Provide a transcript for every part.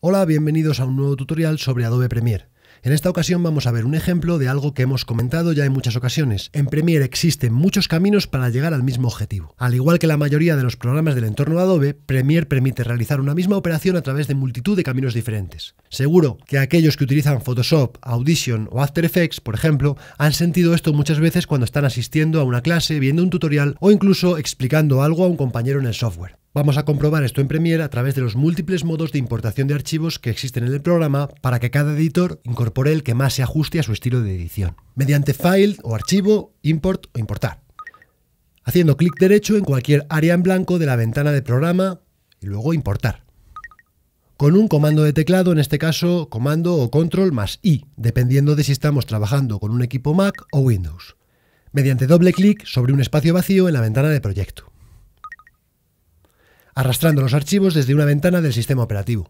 Hola, bienvenidos a un nuevo tutorial sobre Adobe Premiere. En esta ocasión vamos a ver un ejemplo de algo que hemos comentado ya en muchas ocasiones. En Premiere existen muchos caminos para llegar al mismo objetivo. Al igual que la mayoría de los programas del entorno Adobe, Premiere permite realizar una misma operación a través de multitud de caminos diferentes. Seguro que aquellos que utilizan Photoshop, Audition o After Effects, por ejemplo, han sentido esto muchas veces cuando están asistiendo a una clase, viendo un tutorial o incluso explicando algo a un compañero en el software. Vamos a comprobar esto en Premiere a través de los múltiples modos de importación de archivos que existen en el programa para que cada editor incorpore el que más se ajuste a su estilo de edición. Mediante File o Archivo, Import o Importar. Haciendo clic derecho en cualquier área en blanco de la ventana de programa y luego Importar. Con un comando de teclado, en este caso comando o control más I, dependiendo de si estamos trabajando con un equipo Mac o Windows. Mediante doble clic sobre un espacio vacío en la ventana de proyecto arrastrando los archivos desde una ventana del sistema operativo.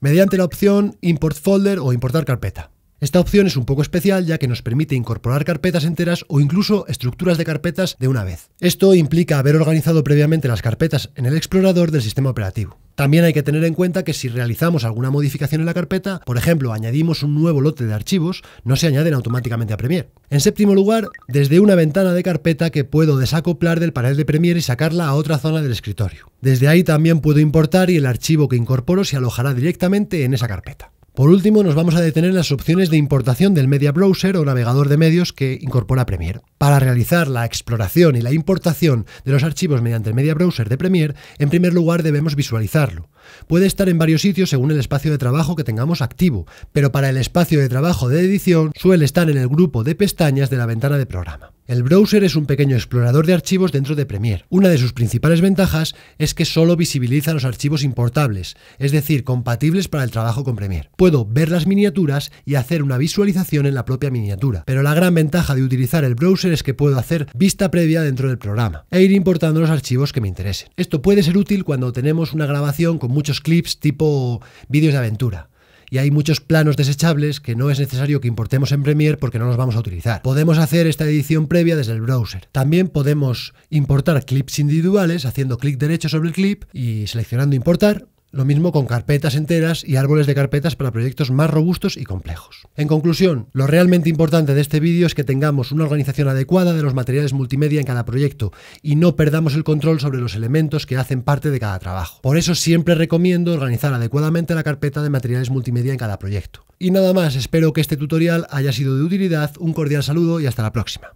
Mediante la opción Import Folder o Importar Carpeta. Esta opción es un poco especial ya que nos permite incorporar carpetas enteras o incluso estructuras de carpetas de una vez. Esto implica haber organizado previamente las carpetas en el explorador del sistema operativo. También hay que tener en cuenta que si realizamos alguna modificación en la carpeta, por ejemplo, añadimos un nuevo lote de archivos, no se añaden automáticamente a Premiere. En séptimo lugar, desde una ventana de carpeta que puedo desacoplar del panel de Premiere y sacarla a otra zona del escritorio. Desde ahí también puedo importar y el archivo que incorporo se alojará directamente en esa carpeta. Por último, nos vamos a detener en las opciones de importación del Media Browser o navegador de medios que incorpora Premiere. Para realizar la exploración y la importación de los archivos mediante el Media Browser de Premiere, en primer lugar debemos visualizarlo. Puede estar en varios sitios según el espacio de trabajo que tengamos activo, pero para el espacio de trabajo de edición suele estar en el grupo de pestañas de la ventana de programa. El browser es un pequeño explorador de archivos dentro de Premiere. Una de sus principales ventajas es que solo visibiliza los archivos importables, es decir, compatibles para el trabajo con Premiere. Puedo ver las miniaturas y hacer una visualización en la propia miniatura, pero la gran ventaja de utilizar el browser es que puedo hacer vista previa dentro del programa e ir importando los archivos que me interesen. Esto puede ser útil cuando tenemos una grabación con muchos clips tipo vídeos de aventura y hay muchos planos desechables que no es necesario que importemos en Premiere porque no los vamos a utilizar. Podemos hacer esta edición previa desde el browser. También podemos importar clips individuales haciendo clic derecho sobre el clip y seleccionando importar lo mismo con carpetas enteras y árboles de carpetas para proyectos más robustos y complejos. En conclusión, lo realmente importante de este vídeo es que tengamos una organización adecuada de los materiales multimedia en cada proyecto y no perdamos el control sobre los elementos que hacen parte de cada trabajo. Por eso siempre recomiendo organizar adecuadamente la carpeta de materiales multimedia en cada proyecto. Y nada más, espero que este tutorial haya sido de utilidad, un cordial saludo y hasta la próxima.